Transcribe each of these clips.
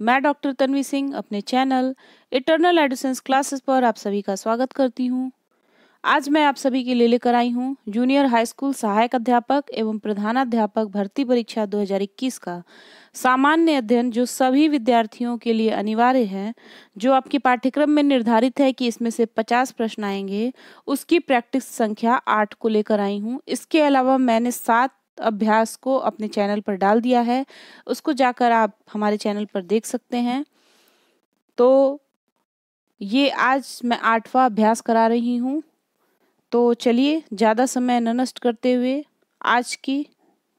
मैं डॉक्टर तनवी सिंह अपने channel eternal एडोसेंस classes पर आप सभी का स्वागत करती हूँ आज मैं आप सभी के लिए लेकर आई हूँ जूनियर हाई स्कूल सहायक अध्यापक एवं प्रधानाध्यापक भर्ती परीक्षा 2021 का सामान्य अध्ययन जो सभी विद्यार्थियों के लिए अनिवार्य है जो आपके पाठ्यक्रम में निर्धारित है कि इसमें से 50 प्रश्न आएंगे उसकी प्रैक्टिस संख्या 8 को लेकर आई हूँ इसके अलावा मैंने सात अभ्यास को अपने चैनल पर डाल दिया है उसको जाकर आप हमारे चैनल पर देख सकते हैं तो ये आज मैं आठवां अभ्यास करा रही हूँ तो चलिए ज़्यादा समय न नष्ट करते हुए आज की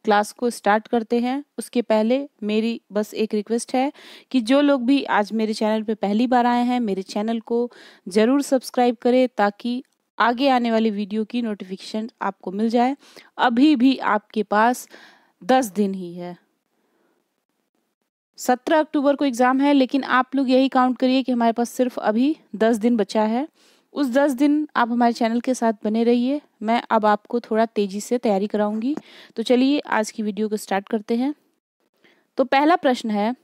क्लास को स्टार्ट करते हैं उसके पहले मेरी बस एक रिक्वेस्ट है कि जो लोग भी आज मेरे चैनल पर पहली बार आए हैं मेरे चैनल को ज़रूर सब्सक्राइब करें ताकि आगे आने वाली वीडियो की नोटिफिकेशन आपको मिल जाए अभी भी आपके पास दस दिन ही है सत्रह अक्टूबर को एग्ज़ाम है लेकिन आप लोग यही काउंट करिए कि हमारे पास सिर्फ अभी दस दिन बचा है उस दस दिन आप हमारे चैनल के साथ बने रहिए मैं अब आपको थोड़ा तेज़ी से तैयारी कराऊंगी तो चलिए आज की वीडियो को स्टार्ट करते हैं तो पहला प्रश्न है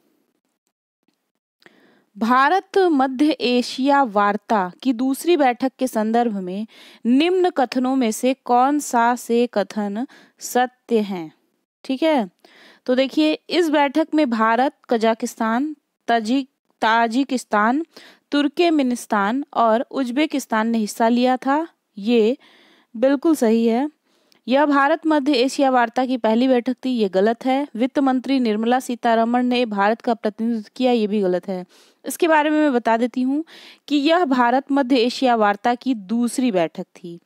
भारत मध्य एशिया वार्ता की दूसरी बैठक के संदर्भ में निम्न कथनों में से कौन सा से कथन सत्य है ठीक है तो देखिए इस बैठक में Bharat Kazakhstan Tajik Tajikistan Turkmenistan और उज्बेकिस्तान ने हिस्सा लिया था ये बिल्कुल सही है यह भारत मध्य एशिया वार्ता की पहली बैठक थी ये गलत है वित्त मंत्री निर्मला सीतारमण ने भारत का प्रतिनिधित्व किया ये भी गलत है इसके बारे में मैं बता देती हूँ कि यह भारत मध्य एशिया वार्ता की दूसरी बैठक थी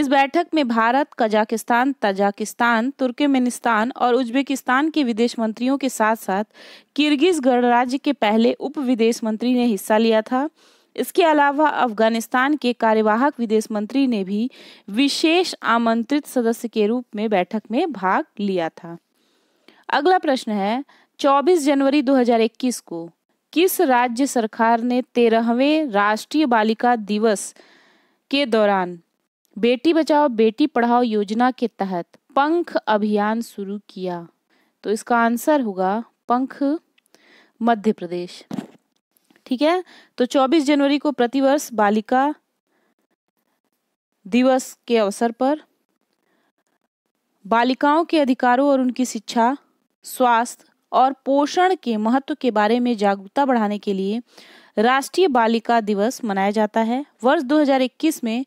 इस बैठक में भारत कजाकिस्तान तजाकिस्तान तुर्कमेनिस्तान और उज्बेकिस्तान के विदेश मंत्रियों के साथ साथ किर्गिज गणराज्य के पहले उप विदेश मंत्री ने हिस्सा लिया था इसके अलावा अफगानिस्तान के कार्यवाहक विदेश मंत्री ने भी विशेष आमंत्रित सदस्य के रूप में बैठक में भाग लिया था अगला प्रश्न है 24 जनवरी 2021 को किस राज्य सरकार ने तेरहवें राष्ट्रीय बालिका दिवस के दौरान बेटी बचाओ बेटी पढ़ाओ योजना के तहत पंख अभियान शुरू किया तो इसका आंसर होगा पंख मध्य प्रदेश ठीक है तो 24 जनवरी को प्रतिवर्ष बालिका दिवस के अवसर पर बालिकाओं के अधिकारों और उनकी शिक्षा स्वास्थ्य और पोषण के महत्व के बारे में जागरूकता बढ़ाने के लिए राष्ट्रीय बालिका दिवस मनाया जाता है वर्ष 2021 में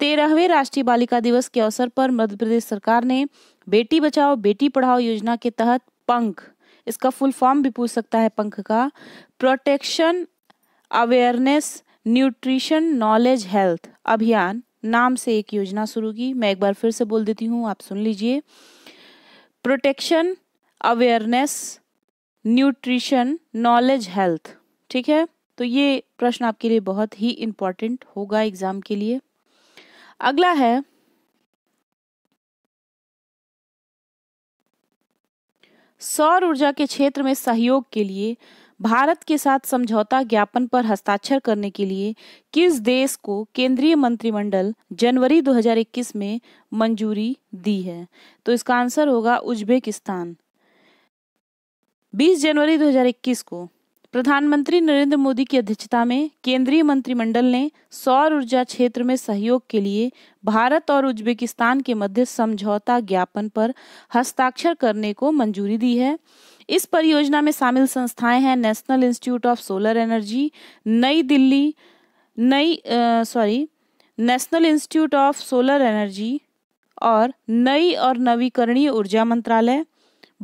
तेरहवें राष्ट्रीय बालिका दिवस के अवसर पर मध्य प्रदेश सरकार ने बेटी बचाओ बेटी पढ़ाओ योजना के तहत पंख इसका फुल फॉर्म भी पूछ सकता है पंख का protection awareness nutrition knowledge health अभियान नाम से एक योजना शुरू की मैं एक बार फिर से बोल देती हूँ आप सुन लीजिए protection awareness nutrition knowledge health ठीक है तो ये प्रश्न आपके लिए बहुत ही इम्पॉर्टेंट होगा एग्जाम के लिए अगला है सौर ऊर्जा के क्षेत्र में सहयोग के लिए भारत के साथ समझौता ज्ञापन पर हस्ताक्षर करने के लिए किस देश को केंद्रीय मंत्रिमंडल जनवरी 2021 में मंजूरी दी है तो इसका आंसर होगा उज्बेकिस्तान 20 जनवरी 2021 को प्रधानमंत्री नरेंद्र मोदी की अध्यक्षता में केंद्रीय मंत्रिमंडल ने सौर ऊर्जा क्षेत्र में सहयोग के लिए भारत और उज्बेकिस्तान के मध्य समझौता ज्ञापन पर हस्ताक्षर करने को मंजूरी दी है इस परियोजना में शामिल संस्थाएं हैं national institute of solar energy New Delhi नई sorry national institute of solar energy और नई और नवीकरणीय ऊर्जा मंत्रालय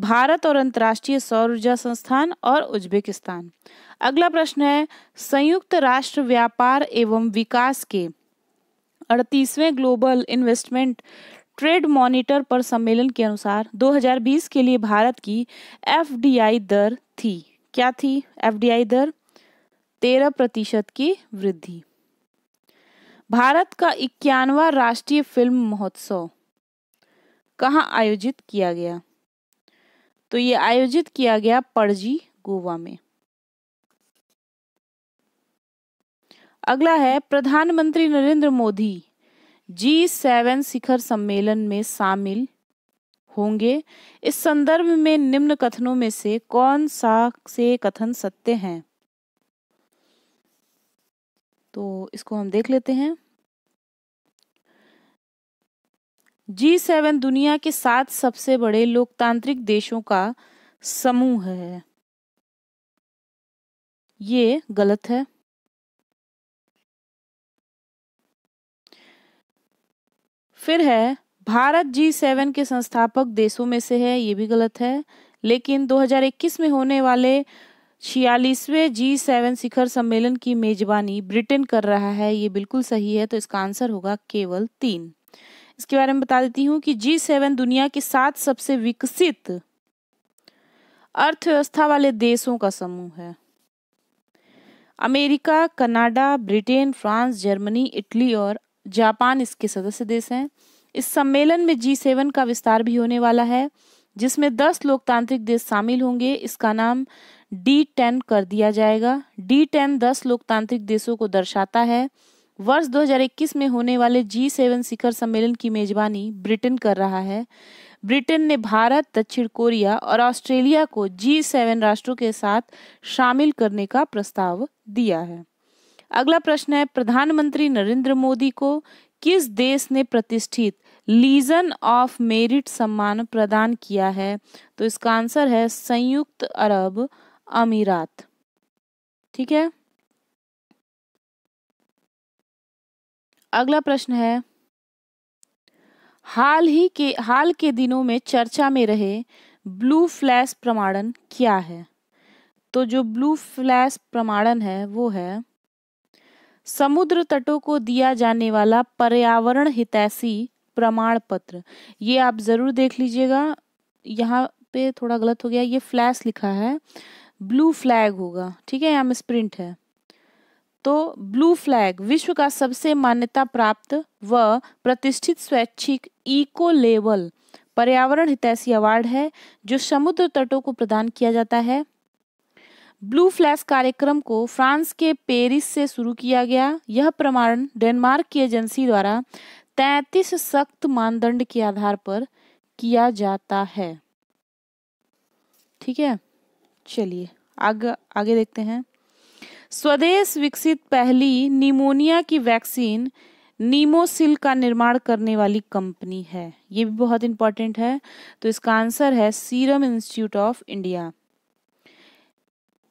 भारत और अंतर्राष्ट्रीय सौर ऊर्जा संस्थान और उज्बेकिस्तान अगला प्रश्न है संयुक्त राष्ट्र व्यापार एवं विकास के अड़तीसवें ग्लोबल इन्वेस्टमेंट ट्रेड मॉनिटर पर सम्मेलन के अनुसार 2020 के लिए भारत की एफ दर थी क्या थी एफ दर तेरह प्रतिशत की वृद्धि भारत का इक्यानवा राष्ट्रीय फिल्म महोत्सव कहा आयोजित किया गया तो ये आयोजित किया गया पणजी गोवा में अगला है प्रधानमंत्री नरेंद्र मोदी जी सेवन शिखर सम्मेलन में शामिल होंगे इस संदर्भ में निम्न कथनों में से कौन सा से कथन सत्य है तो इसको हम देख लेते हैं जी सेवन दुनिया के सात सबसे बड़े लोकतांत्रिक देशों का समूह है ये गलत है फिर है भारत जी सेवन के संस्थापक देशों में से है ये भी गलत है लेकिन 2021 में होने वाले छियालीसवें जी सेवन शिखर सम्मेलन की मेजबानी ब्रिटेन कर रहा है ये बिल्कुल सही है तो इसका आंसर होगा केवल तीन इसके बारे में बता देती हूँ कि जी सेवन दुनिया के सात सबसे विकसित अर्थव्यवस्था वाले देशों का समूह है America Canada Britain France Germany Italy और जापान इसके सदस्य देश हैं इस सम्मेलन में जी सेवन का विस्तार भी होने वाला है जिसमें दस लोकतांत्रिक देश शामिल होंगे इसका नाम डी टेन कर दिया जाएगा डी टेन दस लोकतांत्रिक देशों को दर्शाता है वर्ष 2021 में होने वाले जी सेवन शिखर सम्मेलन की मेजबानी ब्रिटेन कर रहा है ब्रिटेन ने भारत दक्षिण कोरिया और ऑस्ट्रेलिया को जी सेवन राष्ट्रों के साथ शामिल करने का प्रस्ताव दिया है अगला प्रश्न है प्रधानमंत्री नरेंद्र मोदी को किस देश ने प्रतिष्ठित लीजन ऑफ मेरिट सम्मान प्रदान किया है तो इसका आंसर है संयुक्त अरब अमीरात ठीक है अगला प्रश्न है हाल ही के हाल के दिनों में चर्चा में रहे ब्लू फ्लैश प्रमाणन क्या है तो जो ब्लू फ्लैश प्रमाणन है वो है समुद्र तटों को दिया जाने वाला पर्यावरण हितैषी प्रमाण पत्र ये आप ज़रूर देख लीजिएगा यहाँ पे थोड़ा गलत हो गया ये फ्लैश लिखा है ब्लू फ्लैग होगा ठीक है यहाँ स्प्रिंट है तो ब्लू फ्लैग विश्व का सबसे मान्यता प्राप्त व प्रतिष्ठित स्वैच्छिक इको लेवल पर्यावरण हितैषी अवार्ड है जो समुद्र तटों को प्रदान किया जाता है ब्लू फ्लैश कार्यक्रम को फ्रांस के पेरिस से शुरू किया गया यह प्रमाण डेनमार्क की एजेंसी द्वारा तैतीस सख्त मानदंड के आधार पर किया जाता है ठीक है चलिए आगे आगे देखते हैं स्वदेश विकसित पहली निमोनिया की वैक्सीन नीमोसिल का निर्माण करने वाली कंपनी है ये भी बहुत इंपॉर्टेंट है तो इसका आंसर है सीरम इंस्टीट्यूट ऑफ इंडिया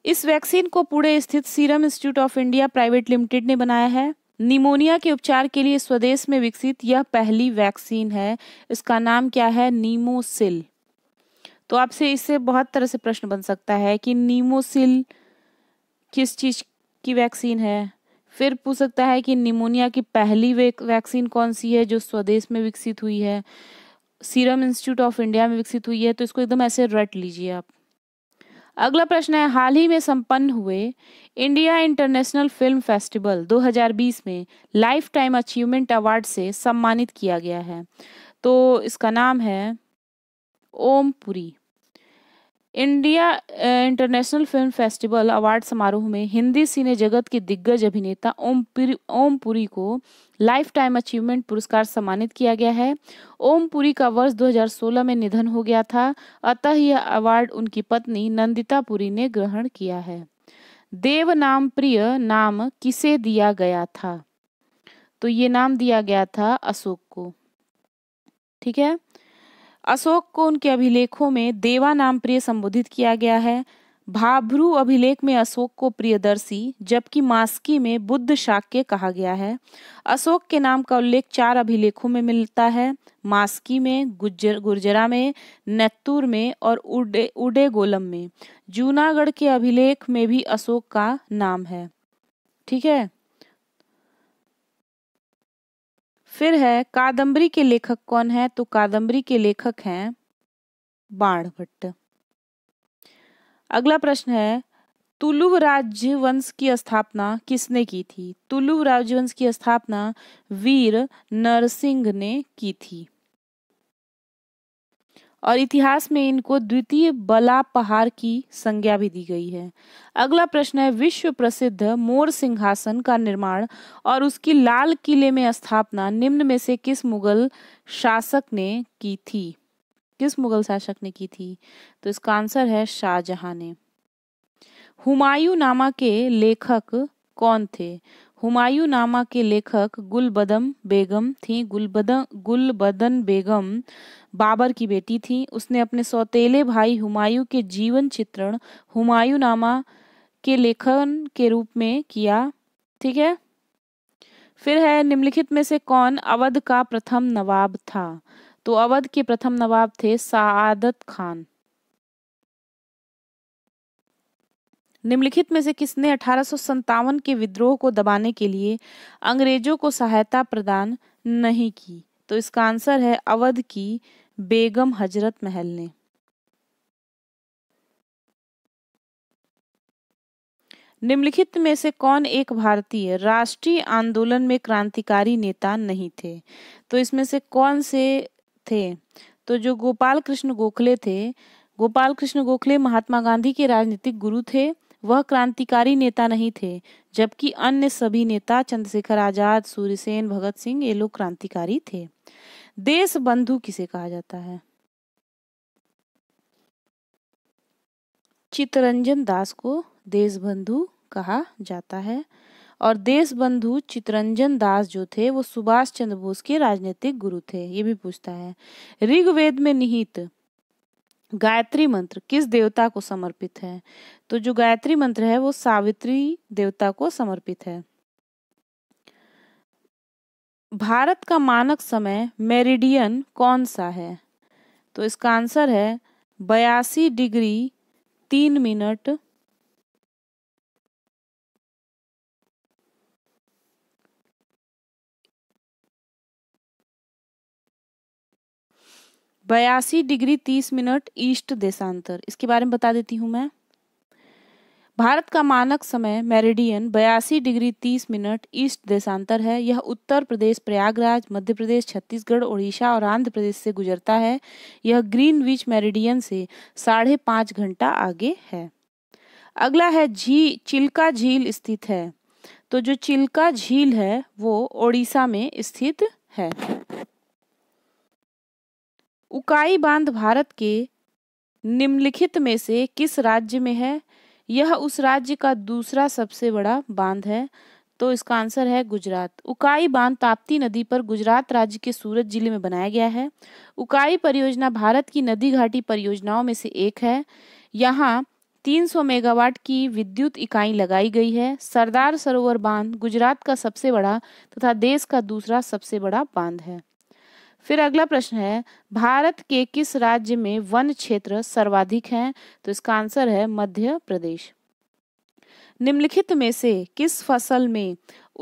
इस वैक्सीन को पुणे स्थित serum institute of India private limited ने बनाया है निमोनिया के उपचार के लिए स्वदेश में विकसित यह पहली वैक्सीन है इसका नाम क्या है नीमोसिल तो आपसे इससे बहुत तरह से प्रश्न बन सकता है कि नीमोसिल किस चीज़ की वैक्सीन है फिर पूछ सकता है कि निमोनिया की पहली वैक्सीन कौन सी है जो स्वदेश में विकसित हुई है सीरम इंस्टीट्यूट ऑफ इंडिया में विकसित हुई है तो इसको एकदम ऐसे रट लीजिए आप अगला प्रश्न है हाल ही में संपन्न हुए इंडिया इंटरनेशनल फिल्म फेस्टिवल 2020 में लाइफ टाइम अचीवमेंट अवार्ड से सम्मानित किया गया है तो इसका नाम है Om Puri India International Film Festival award समारोह में हिंदी सिने जगत के दिग्गज अभिनेता ओम पुरी ओम पुरी को लाइफ टाइम अचीवमेंट पुरस्कार सम्मानित किया गया है ओम पुरी का वर्ष 2016 में निधन हो गया था अतः यह अवार्ड उनकी पत्नी नंदिता पुरी ने ग्रहण किया है देव नाम प्रिय नाम किसे दिया गया था तो ये नाम दिया गया था अशोक को ठीक है अशोक को उनके अभिलेखों में देवा नाम प्रिय संबोधित किया गया है भाभ्रू अभिलेख में अशोक को प्रियदर्शी जबकि मास्की में बुद्ध शाक्य कहा गया है अशोक के नाम का उल्लेख चार अभिलेखों में मिलता है मास्की में गुजर गुर्जरा में नेतूर में और उडे उडे गोलम में जूनागढ़ के अभिलेख में भी अशोक का नाम है ठीक है फिर है कादम्बरी के लेखक कौन है तो कादम्बरी के लेखक हैं बाण भट्ट अगला प्रश्न है तुलुव राज्यवंश की स्थापना किसने की थी तुलुव राजवंश की स्थापना वीर नरसिंह ने की थी और इतिहास में इनको द्वितीय बला पहाड़ की संज्ञा भी दी गई है अगला प्रश्न है विश्व प्रसिद्ध मोर सिंहासन का निर्माण और उसकी लाल किले में स्थापना निम्न में से किस मुगल शासक ने की थी किस मुगल शासक ने की थी तो इसका आंसर है शाहजहां ने हुमायूं नामा के लेखक कौन थे हुमायूं नामा के लेखक गुलबदम बेगम थी गुलबदन गुलबदन बेगम बाबर की बेटी थी उसने अपने सौतेले भाई हुमायूं के जीवन चित्रण हुमायूं नामा के लेखन के रूप में किया ठीक है फिर है निम्नलिखित में से कौन अवध का प्रथम नवाब था तो अवध के प्रथम नवाब थे सादत खान निम्नलिखित में से किसने अठारह के विद्रोह को दबाने के लिए अंग्रेजों को सहायता प्रदान नहीं की तो इसका आंसर है अवध की बेगम हजरत महल ने निम्नलिखित में से कौन एक भारतीय राष्ट्रीय आंदोलन में क्रांतिकारी नेता नहीं थे तो इसमें से कौन से थे तो जो गोपाल कृष्ण गोखले थे गोपाल कृष्ण गोखले महात्मा गांधी के राजनीतिक गुरु थे वह क्रांतिकारी नेता नहीं थे जबकि अन्य सभी नेता चंद्रशेखर आजाद सूर्यसेन भगत सिंह ये लोग क्रांतिकारी थे देश बंधु किसे कहा जाता है चितरंजन दास को देश बंधु कहा जाता है और देश बंधु चितरंजन दास जो थे वो सुभाष चंद्र बोस के राजनीतिक गुरु थे ये भी पूछता है ऋग्वेद में निहित गायत्री मंत्र किस देवता को समर्पित है तो जो गायत्री मंत्र है वो सावित्री देवता को समर्पित है भारत का मानक समय मेरिडियन कौन सा है तो इसका आंसर है बयासी डिग्री तीन मिनट बयासी डिग्री तीस मिनट ईस्ट देशांतर इसके बारे में बता देती हूँ मैं भारत का मानक समय मेरिडियन बयासी डिग्री तीस मिनट ईस्ट देशांतर है यह उत्तर प्रदेश प्रयागराज मध्य प्रदेश छत्तीसगढ़ उड़ीसा और आंध्र प्रदेश से गुजरता है यह ग्रीन विच मेरिडियन से साढ़े पाँच घंटा आगे है अगला है झी चिल्का झील स्थित है तो जो चिल्का झील है वो ओडिशा में स्थित है उकाई बांध भारत के निम्नलिखित में से किस राज्य में है यह उस राज्य का दूसरा सबसे बड़ा बांध है तो इसका आंसर है गुजरात उकाई बांध ताप्ती नदी पर गुजरात राज्य के सूरत जिले में बनाया गया है उकाई परियोजना भारत की नदी घाटी परियोजनाओं में से एक है यहाँ 300 मेगावाट की विद्युत इकाई लगाई गई है सरदार सरोवर बांध गुजरात का सबसे बड़ा तथा देश का दूसरा सबसे बड़ा बांध है फिर अगला प्रश्न है भारत के किस राज्य में वन क्षेत्र सर्वाधिक हैं तो इसका आंसर है मध्य प्रदेश निम्नलिखित में से किस फसल में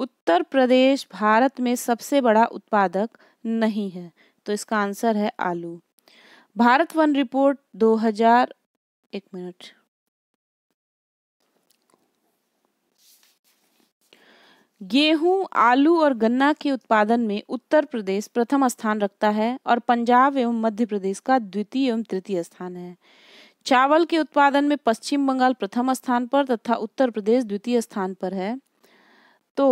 उत्तर प्रदेश भारत में सबसे बड़ा उत्पादक नहीं है तो इसका आंसर है आलू भारत वन रिपोर्ट 2000 एक मिनट गेहूं आलू और गन्ना के उत्पादन में उत्तर प्रदेश प्रथम स्थान रखता है और पंजाब एवं मध्य प्रदेश का द्वितीय एवं तृतीय स्थान है चावल के उत्पादन में पश्चिम बंगाल प्रथम स्थान पर तथा उत्तर प्रदेश द्वितीय स्थान पर है तो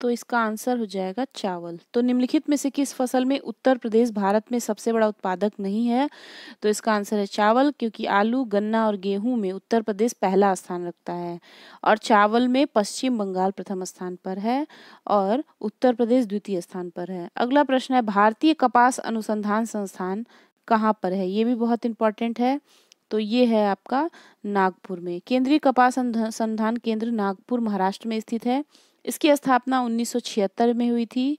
तो इसका आंसर हो जाएगा चावल तो निम्नलिखित में से किस फसल में उत्तर प्रदेश भारत में सबसे बड़ा उत्पादक नहीं है तो इसका आंसर है चावल क्योंकि आलू गन्ना और गेहूं में उत्तर प्रदेश पहला स्थान रखता है और चावल में पश्चिम बंगाल प्रथम स्थान पर है और उत्तर प्रदेश द्वितीय स्थान पर है अगला प्रश्न है भारतीय कपास अनुसंधान संस्थान कहाँ पर है ये भी बहुत इंपॉर्टेंट है तो ये है आपका नागपुर में केंद्रीय कपास अनुसंधान केंद्र नागपुर महाराष्ट्र में स्थित है इसकी स्थापना 1976 में हुई थी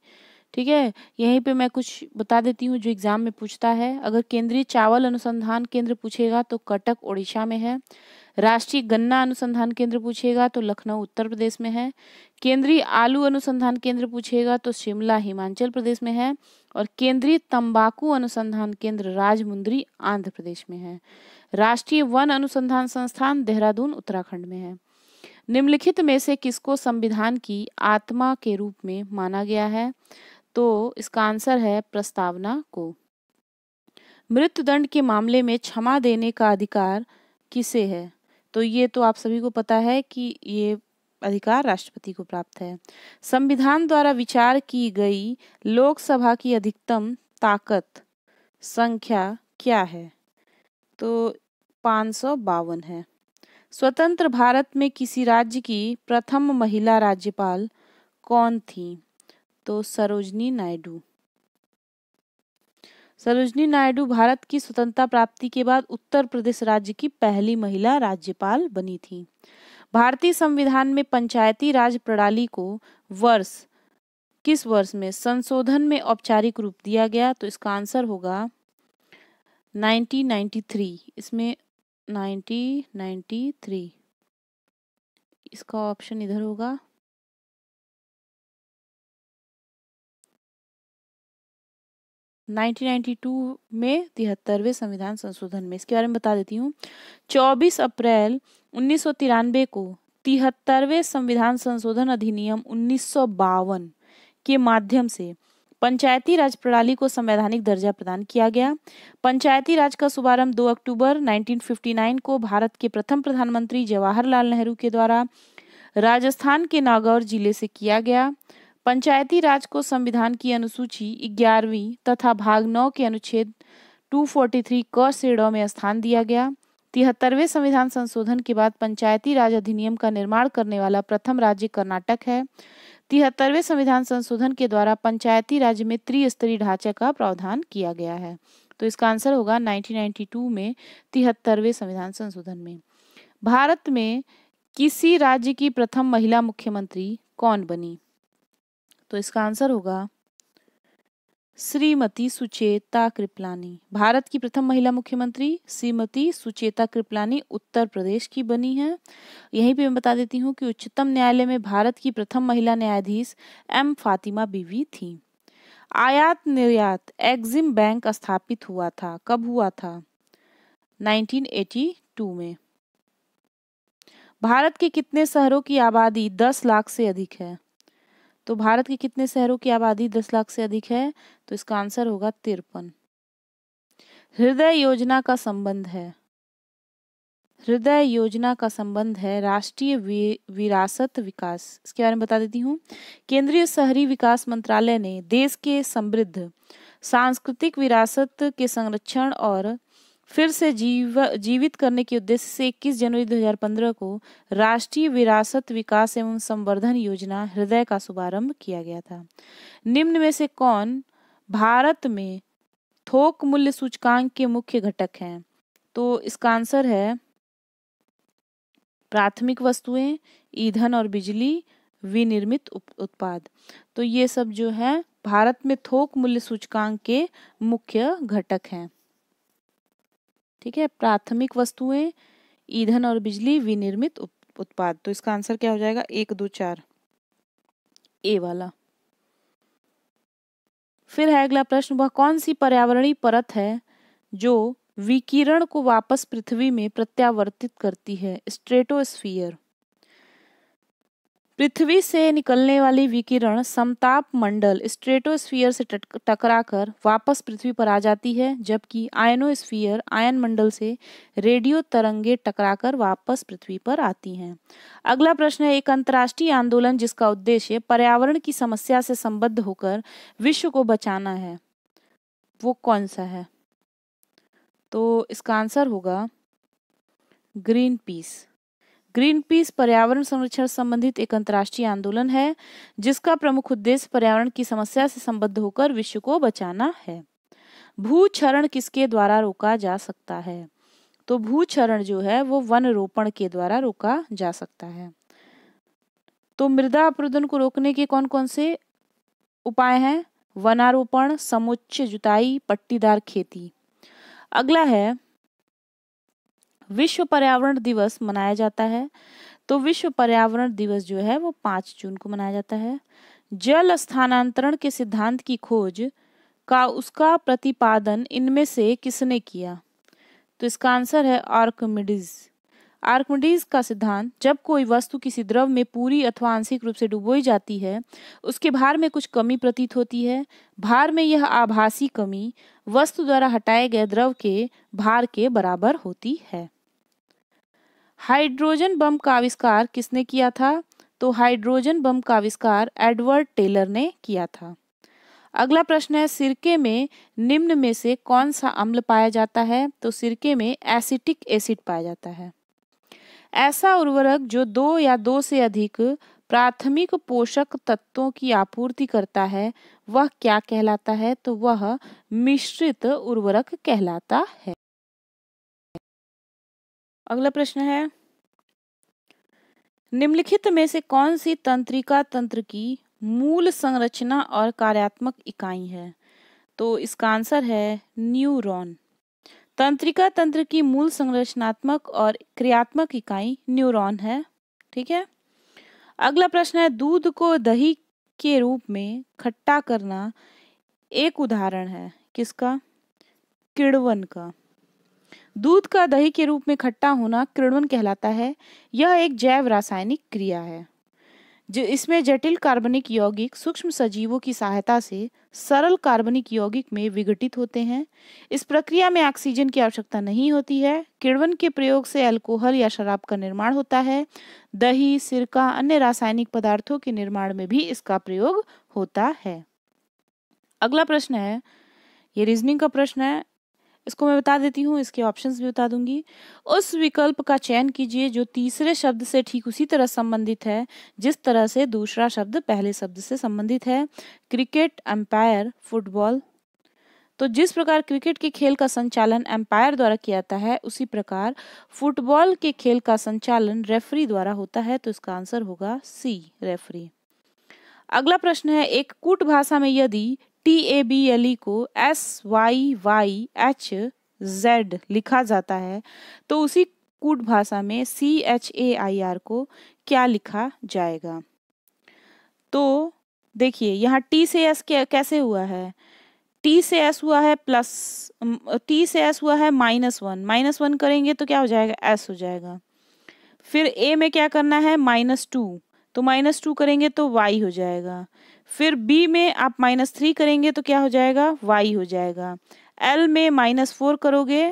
ठीक है यहीं पे मैं कुछ बता देती हूँ जो एग्ज़ाम में पूछता है अगर केंद्रीय चावल अनुसंधान केंद्र पूछेगा तो कटक ओडिशा में है राष्ट्रीय गन्ना अनुसंधान केंद्र पूछेगा तो लखनऊ उत्तर प्रदेश में है केंद्रीय आलू अनुसंधान केंद्र पूछेगा तो शिमला हिमाचल प्रदेश में है और केंद्रीय तंबाकू अनुसंधान केंद्र राजमुंद्री आंध्र प्रदेश में है राष्ट्रीय वन अनुसंधान संस्थान देहरादून उत्तराखंड में है निम्नलिखित में से किसको संविधान की आत्मा के रूप में माना गया है तो इसका आंसर है प्रस्तावना को मृत्युदंड के मामले में क्षमा देने का अधिकार किसे है तो ये तो आप सभी को पता है कि ये अधिकार राष्ट्रपति को प्राप्त है संविधान द्वारा विचार की गई लोकसभा की अधिकतम ताकत संख्या क्या है तो पाँच है स्वतंत्र भारत में किसी राज्य की प्रथम महिला राज्यपाल कौन थी तो सरोजनी नायडू सरोजनी नायडू भारत की स्वतंत्रता प्राप्ति के बाद उत्तर प्रदेश राज्य की पहली महिला राज्यपाल बनी थी भारतीय संविधान में पंचायती राज प्रणाली को वर्ष किस वर्ष में संशोधन में औपचारिक रूप दिया गया तो इसका आंसर होगा 1993 इसमें 1993 इसका ऑप्शन इधर होगा नाइनटीन में तिहत्तरवें संविधान संशोधन में इसके बारे में बता देती हूँ चौबीस अप्रैल उन्नीस सौ तिरानवे को तिहत्तरवें संविधान संशोधन अधिनियम उन्नीस के माध्यम से पंचायती राज प्रणाली को संवैधानिक दर्जा प्रदान किया गया पंचायती राज का शुभारंभ 2 अक्टूबर 1959 को भारत के प्रथम प्रधानमंत्री जवाहरलाल नेहरू के द्वारा राजस्थान के नागौर जिले से किया गया पंचायती राज को संविधान की अनुसूची ग्यारहवीं तथा भाग नौ के अनुच्छेद 243 क श्रेणों में स्थान दिया गया तिहत्तरवें संविधान संशोधन के बाद पंचायती राज अधिनियम का निर्माण करने वाला प्रथम राज्य कर्नाटक है तिहत्तरवें संविधान संशोधन के द्वारा पंचायती राज्य में त्रिस्तरीय ढांचे का प्रावधान किया गया है तो इसका आंसर होगा 1992 में तिहत्तरवें संविधान संशोधन में भारत में किसी राज्य की प्रथम महिला मुख्यमंत्री कौन बनी तो इसका आंसर होगा श्रीमती सुचेता कृपलानी भारत की प्रथम महिला मुख्यमंत्री श्रीमती सुचेता कृपलानी उत्तर प्रदेश की बनी है यहीं पे मैं बता देती हूँ कि उच्चतम न्यायालय में भारत की प्रथम महिला न्यायाधीश एम फातिमा बीवी थी आयात निर्यात एक्जिम बैंक स्थापित हुआ था कब हुआ था 1982 में भारत के कितने शहरों की आबादी 10 लाख से अधिक है तो भारत के कितने शहरों की आबादी दस लाख से अधिक है तो इसका आंसर होगा तिरपन हृदय योजना का संबंध है हृदय योजना का संबंध है राष्ट्रीय विरासत विकास इसके बारे में बता देती हूँ केंद्रीय शहरी विकास मंत्रालय ने देश के समृद्ध सांस्कृतिक विरासत के संरक्षण और फिर से जीव जीवित करने के उद्देश्य से 21 जनवरी 2015 को राष्ट्रीय विरासत विकास एवं संवर्धन योजना हृदय का शुभारंभ किया गया था निम्न में से कौन भारत में थोक मूल्य सूचकांक के मुख्य घटक हैं तो इसका आंसर है प्राथमिक वस्तुएं ईंधन और बिजली विनिर्मित उत्पाद तो ये सब जो है भारत में थोक मूल्य सूचकांक के मुख्य घटक हैं ठीक है प्राथमिक वस्तुएं ईंधन और बिजली विनिर्मित उत्पाद तो इसका आंसर क्या हो जाएगा एक दो चार ए वाला फिर है अगला प्रश्न वह कौन सी पर्यावरणीय परत है जो विकिरण को वापस पृथ्वी में प्रत्यावर्तित करती है स्ट्रेटोस्फीयर पृथ्वी से निकलने वाली विकिरण समताप मंडल स्ट्रेटोस्फीयर से टकराकर वापस पृथ्वी पर आ जाती है जबकि आयनोस्फीयर आयन मंडल से रेडियो तरंगे टकराकर वापस पृथ्वी पर आती हैं अगला प्रश्न है एक अंतर्राष्ट्रीय आंदोलन जिसका उद्देश्य पर्यावरण की समस्या से संबद्ध होकर विश्व को बचाना है वो कौन सा है तो इसका आंसर होगा ग्रीन पीस ग्रीन पीस पर्यावरण संरक्षण संबंधित एक अंतर्राष्ट्रीय आंदोलन है जिसका प्रमुख उद्देश्य पर्यावरण की समस्या से संबद्ध होकर विश्व को बचाना है भू क्षरण किसके द्वारा रोका जा सकता है तो भू क्षरण जो है वो वन रोपण के द्वारा रोका जा सकता है तो मृदा अपरोधन को रोकने के कौन कौन से उपाय हैं वनारोपण समुच्च जुताई पट्टीदार खेती अगला है विश्व पर्यावरण दिवस मनाया जाता है तो विश्व पर्यावरण दिवस जो है वो पांच जून को मनाया जाता है जल स्थानांतरण के सिद्धांत की खोज का उसका प्रतिपादन इनमें से किसने किया तो इसका आंसर है आर्कमिडीज आर्कमिडीज का सिद्धांत जब कोई वस्तु किसी द्रव में पूरी अथवा आंशिक रूप से डुबोई जाती है उसके भार में कुछ कमी प्रतीत होती है भार में यह आभासी कमी वस्तु द्वारा हटाए गए द्रव के भार के बराबर होती है हाइड्रोजन बम का आविष्कार किसने किया था तो हाइड्रोजन बम का आविष्कार एडवर्ड टेलर ने किया था अगला प्रश्न है सिरके में निम्न में से कौन सा अम्ल पाया जाता है तो सिरके में एसिटिक एसिड पाया जाता है ऐसा उर्वरक जो दो या दो से अधिक प्राथमिक पोषक तत्वों की आपूर्ति करता है वह क्या कहलाता है तो वह मिश्रित उर्वरक कहलाता है अगला प्रश्न है निम्नलिखित में से कौन सी तंत्रिका तंत्र की मूल संरचना और कार्यात्मक इकाई है तो इसका आंसर है न्यूरॉन तंत्रिका तंत्र की मूल संरचनात्मक और क्रियात्मक इकाई न्यूरॉन है ठीक है अगला प्रश्न है दूध को दही के रूप में खट्टा करना एक उदाहरण है किसका किड़वन का दूध का दही के रूप में खट्टा होना क्रीड़न कहलाता है यह एक जैव रासायनिक क्रिया है जो इसमें जटिल कार्बनिक यौगिक सूक्ष्म सजीवों की सहायता से सरल कार्बनिक यौगिक में विघटित होते हैं इस प्रक्रिया में ऑक्सीजन की आवश्यकता नहीं होती है किड़वन के प्रयोग से अल्कोहल या शराब का निर्माण होता है दही सिरका अन्य रासायनिक पदार्थों के निर्माण में भी इसका प्रयोग होता है अगला प्रश्न है ये रीजनिंग का प्रश्न है इसको मैं बता देती हूँ इसके ऑप्शंस भी बता दूंगी उस विकल्प का चयन कीजिए जो तीसरे शब्द से ठीक उसी तरह संबंधित है जिस तरह से दूसरा शब्द पहले शब्द से संबंधित है क्रिकेट एम्पायर फुटबॉल तो जिस प्रकार क्रिकेट के खेल का संचालन एम्पायर द्वारा किया जाता है उसी प्रकार फुटबॉल के खेल का संचालन रेफरी द्वारा होता है तो इसका आंसर होगा सी रेफरी अगला प्रश्न है एक कूट भाषा में यदि T A B L E को S Y Y H Z लिखा जाता है तो उसी कूट भाषा में C H A I R को क्या लिखा जाएगा तो देखिए यहाँ टी से एस कैसे हुआ है टी से एस हुआ है प्लस टी से एस हुआ है माइनस वन माइनस वन करेंगे तो क्या हो जाएगा एस हो जाएगा फिर ए में क्या करना है माइनस टू तो माइनस टू करेंगे तो वाई हो जाएगा फिर बी में आप माइनस थ्री करेंगे तो क्या हो जाएगा वाई हो जाएगा एल में माइनस फोर करोगे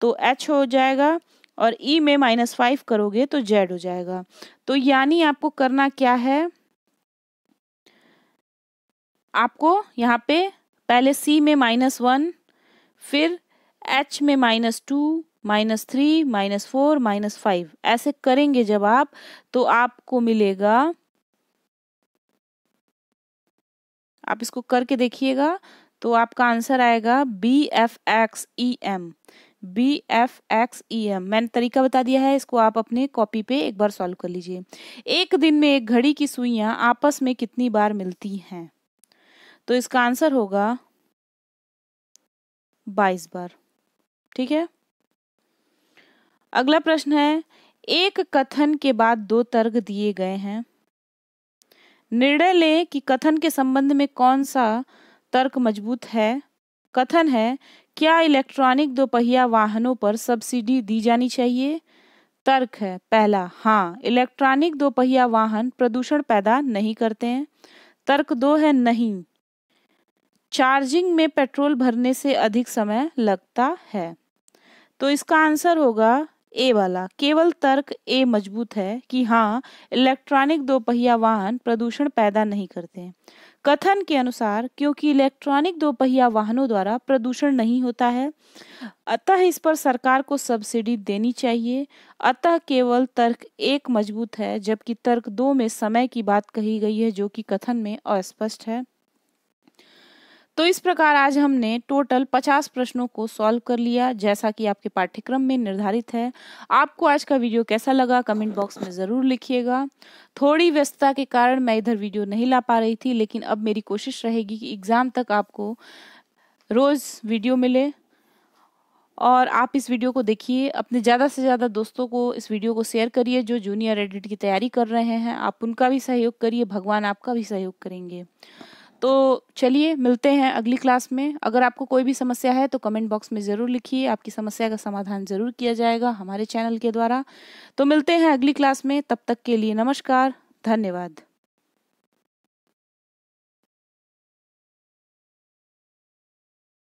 तो एच हो जाएगा और ई e में माइनस फाइव करोगे तो जेड हो जाएगा तो यानी आपको करना क्या है आपको यहाँ पे पहले सी में माइनस वन फिर एच में minus two minus three minus four minus five ऐसे करेंगे जब आप तो आपको मिलेगा आप इसको करके देखिएगा तो आपका आंसर आएगा B F X E M B F X E M मैंने तरीका बता दिया है इसको आप अपने कॉपी पे एक बार सॉल्व कर लीजिए एक दिन में एक घड़ी की सुइयां आपस में कितनी बार मिलती हैं तो इसका आंसर होगा बाईस बार ठीक है अगला प्रश्न है एक कथन के बाद दो तर्क दिए गए हैं निर्णय लें कि कथन के संबंध में कौन सा तर्क मजबूत है कथन है क्या इलेक्ट्रॉनिक दोपहिया वाहनों पर सब्सिडी दी जानी चाहिए तर्क है पहला हाँ इलेक्ट्रॉनिक दोपहिया वाहन प्रदूषण पैदा नहीं करते हैं तर्क दो है नहीं चार्जिंग में पेट्रोल भरने से अधिक समय लगता है तो इसका आंसर होगा ए वाला केवल तर्क ए मजबूत है कि हाँ इलेक्ट्रॉनिक दो पहिया वाहन प्रदूषण पैदा नहीं करते हैं कथन के अनुसार क्योंकि इलेक्ट्रॉनिक दो पहिया वाहनों द्वारा प्रदूषण नहीं होता है अतः इस पर सरकार को सब्सिडी देनी चाहिए अतः केवल तर्क एक मजबूत है जबकि तर्क दो में समय की बात कही गई है जो कि कथन में अस्पष्ट है तो इस प्रकार आज हमने टोटल 50 प्रश्नों को सॉल्व कर लिया जैसा कि आपके पाठ्यक्रम में निर्धारित है आपको आज का वीडियो कैसा लगा कमेंट बॉक्स में ज़रूर लिखिएगा थोड़ी व्यस्तता के कारण मैं इधर वीडियो नहीं ला पा रही थी लेकिन अब मेरी कोशिश रहेगी कि एग्ज़ाम तक आपको रोज़ वीडियो मिले और आप इस वीडियो को देखिए अपने ज़्यादा से ज़्यादा दोस्तों को इस वीडियो को शेयर करिए जो जूनियर एडिट की तैयारी कर रहे हैं आप उनका भी सहयोग करिए भगवान आपका भी सहयोग करेंगे तो चलिए मिलते हैं अगली क्लास में अगर आपको कोई भी समस्या है तो कमेंट बॉक्स में ज़रूर लिखिए आपकी समस्या का समाधान ज़रूर किया जाएगा हमारे चैनल के द्वारा तो मिलते हैं अगली क्लास में तब तक के लिए नमस्कार धन्यवाद